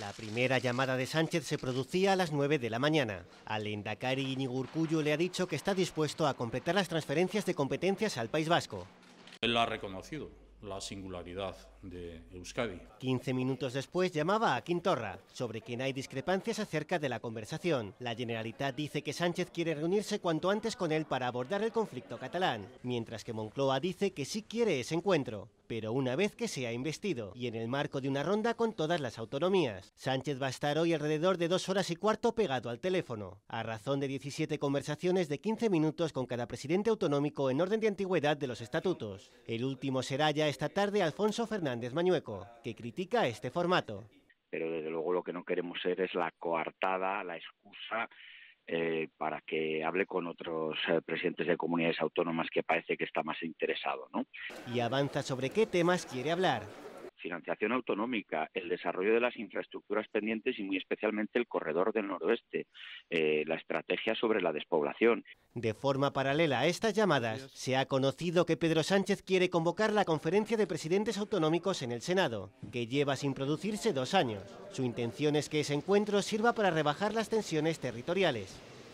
La primera llamada de Sánchez se producía a las 9 de la mañana. Al Endacari Inigurcuyo le ha dicho que está dispuesto a completar las transferencias de competencias al País Vasco. Él ha reconocido, la singularidad de Euskadi. 15 minutos después llamaba a Quintorra, sobre quien hay discrepancias acerca de la conversación. La Generalitat dice que Sánchez quiere reunirse cuanto antes con él para abordar el conflicto catalán, mientras que Moncloa dice que sí quiere ese encuentro pero una vez que se ha investido, y en el marco de una ronda con todas las autonomías. Sánchez va a estar hoy alrededor de dos horas y cuarto pegado al teléfono, a razón de 17 conversaciones de 15 minutos con cada presidente autonómico en orden de antigüedad de los estatutos. El último será ya esta tarde Alfonso Fernández Mañueco, que critica este formato. Pero desde luego lo que no queremos ser es la coartada, la excusa eh, para que hable con otros eh, presidentes de comunidades autónomas que parece que está más interesado. ¿no? ¿Y avanza sobre qué temas quiere hablar? financiación autonómica, el desarrollo de las infraestructuras pendientes y muy especialmente el corredor del noroeste, eh, la estrategia sobre la despoblación. De forma paralela a estas llamadas, se ha conocido que Pedro Sánchez quiere convocar la conferencia de presidentes autonómicos en el Senado, que lleva sin producirse dos años. Su intención es que ese encuentro sirva para rebajar las tensiones territoriales.